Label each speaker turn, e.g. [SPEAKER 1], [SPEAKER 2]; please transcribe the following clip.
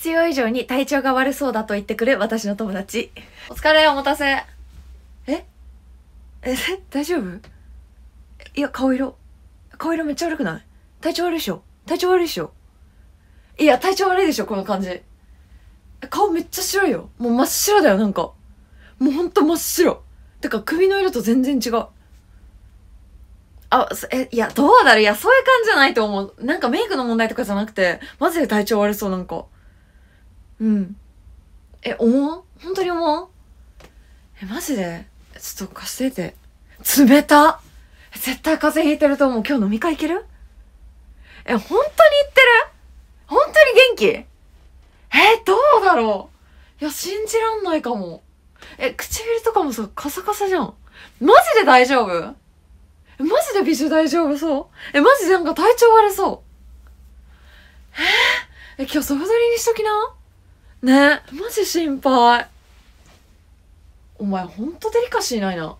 [SPEAKER 1] 必要以上に体調が悪そうだと言ってくる私の友達。お疲れ、お待たせ。ええ、大丈夫いや、顔色。顔色めっちゃ悪くない体調悪いでしょ体調悪いでしょいや、体調悪いでしょこの感じ。顔めっちゃ白いよ。もう真っ白だよ、なんか。もうほんと真っ白。てか、首の色と全然違う。あ、え、いや、どうだろういや、そういう感じじゃないと思う。なんかメイクの問題とかじゃなくて、マジで体調悪そう、なんか。うんえ思う本当に思うえマジでちょっと貸してて冷た絶対風邪ひいてると思う今日飲み会行けるえ本当に行ってる本当に元気えどうだろういや信じらんないかもえ唇とかもさカサカサじゃんマジで大丈夫え、マジで美女大丈夫そうえ、マジでなんか体調悪そう。ええ、今日ソフドリにしときな。ねマジ心配お前ほんとデリカシーないな